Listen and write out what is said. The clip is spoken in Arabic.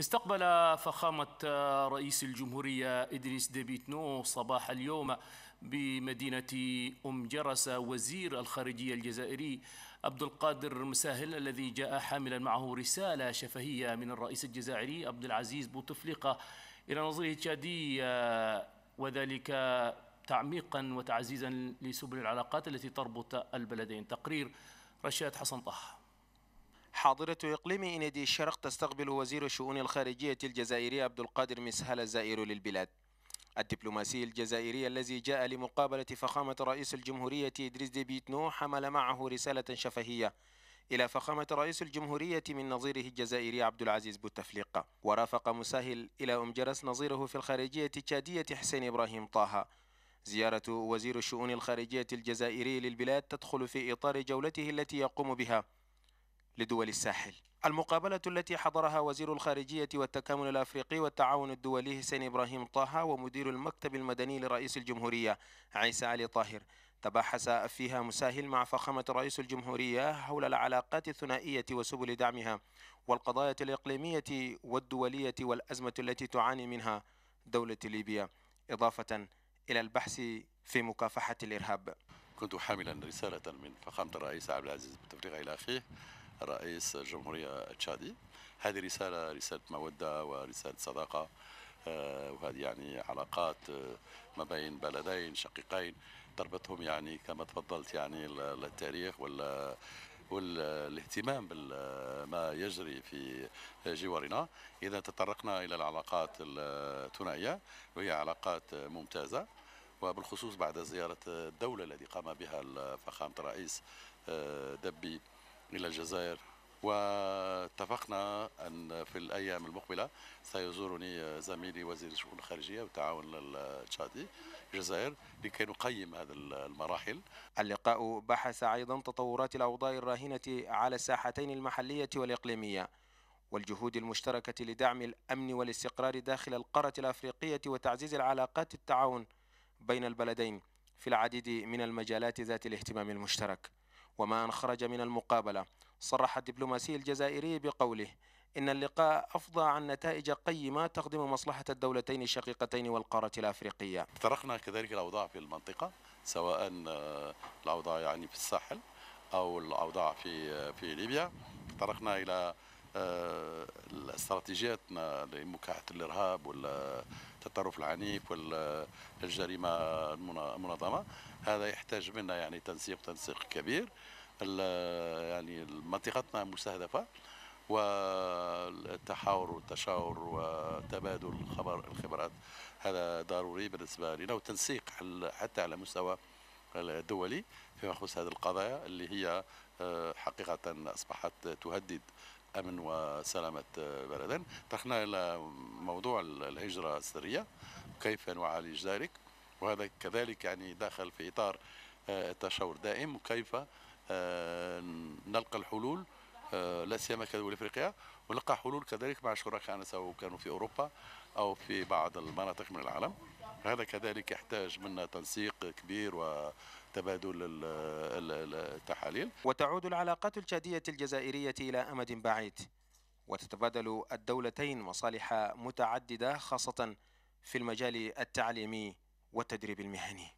استقبل فخامة آه، رئيس الجمهورية إدريس ديبيتنو صباح اليوم بمدينة أم جرس وزير الخارجية الجزائري عبد القادر مساهل الذي جاء حاملا معه رسالة شفهية من الرئيس الجزائري عبد العزيز بوتفليقة إلى نظيره التشادي آه، وذلك تعميقا وتعزيزا لسبل العلاقات التي تربط البلدين تقرير رشاد حسن طه حاضرة إقليم إندي الشرق تستقبل وزير الشؤون الخارجية الجزائري عبد القادر مسهل الزائر للبلاد الدبلوماسي الجزائري الذي جاء لمقابلة فخامة رئيس الجمهورية إدريس ديبيتنو حمل معه رسالة شفهية إلى فخامة رئيس الجمهورية من نظيره الجزائري عبد العزيز بوتفليقة ورافق مسهل إلى أم جرس نظيره في الخارجية التشادية حسين إبراهيم طه زيارة وزير الشؤون الخارجية الجزائري للبلاد تدخل في إطار جولته التي يقوم بها لدول الساحل المقابلة التي حضرها وزير الخارجية والتكامل الأفريقي والتعاون الدولي حسين إبراهيم طه ومدير المكتب المدني لرئيس الجمهورية عيسى علي طاهر تباحث فيها مساهل مع فخامة رئيس الجمهورية حول العلاقات الثنائية وسبل دعمها والقضايا الإقليمية والدولية والأزمة التي تعاني منها دولة ليبيا إضافة إلى البحث في مكافحة الإرهاب كنت حاملا رسالة من فخامة الرئيس عبد العزيز بوتفليقة إلى أخيه رئيس الجمهورية التشادي هذه رسالة رسالة مودة ورسالة صداقة آه، وهذه يعني علاقات آه، ما بين بلدين شقيقين تربطهم يعني كما تفضلت يعني التاريخ ولا والاهتمام بما يجري في جوارنا إذا تطرقنا إلى العلاقات الثنائية وهي علاقات ممتازة وبالخصوص بعد زيارة الدولة التي قام بها فخامة الرئيس آه، دبي إلى الجزائر واتفقنا أن في الأيام المقبلة سيزورني زميلي وزير الشؤون الخارجية والتعاون التشادي الجزائر لكي نقيم هذا المراحل اللقاء بحث أيضا تطورات الأوضاع الراهنة على الساحتين المحلية والإقليمية والجهود المشتركة لدعم الأمن والاستقرار داخل القارة الأفريقية وتعزيز العلاقات التعاون بين البلدين في العديد من المجالات ذات الاهتمام المشترك وما أن خرج من المقابلة صرح الدبلوماسي الجزائري بقوله إن اللقاء أفضى عن نتائج قيمة تخدم مصلحة الدولتين الشقيقتين والقارة الأفريقية طرقنا كذلك الأوضاع في المنطقة سواء آه، الأوضاع يعني في الساحل أو الأوضاع في آه، في ليبيا طرقنا إلى آه، استراتيجياتنا لمكافحه الارهاب والتطرف العنيف والجريمه المنظمه هذا يحتاج منا يعني تنسيق تنسيق كبير يعني منطقتنا مستهدفه والتحاور والتشاور وتبادل الخبر الخبرات هذا ضروري بالنسبه لنا والتنسيق حتى على مستوى الدولي فيما يخص هذه القضايا اللي هي آه، حقيقه اصبحت تهدد أمن وسلامة بلدان طرحنا إلى موضوع الهجرة السرية كيف نعالج ذلك وهذا كذلك يعني داخل في إطار آه، التشاور دائم وكيف آه، نلقى الحلول آه، لا سيما كدول افريقيا ونلقى حلول كذلك مع شركائنا سواء كانوا في اوروبا او في بعض المناطق من العالم هذا كذلك يحتاج منا تنسيق كبير وتبادل التحاليل وتعود العلاقات الجاديه الجزائرية إلى أمد بعيد وتتبادل الدولتين مصالح متعددة خاصة في المجال التعليمي والتدريب المهني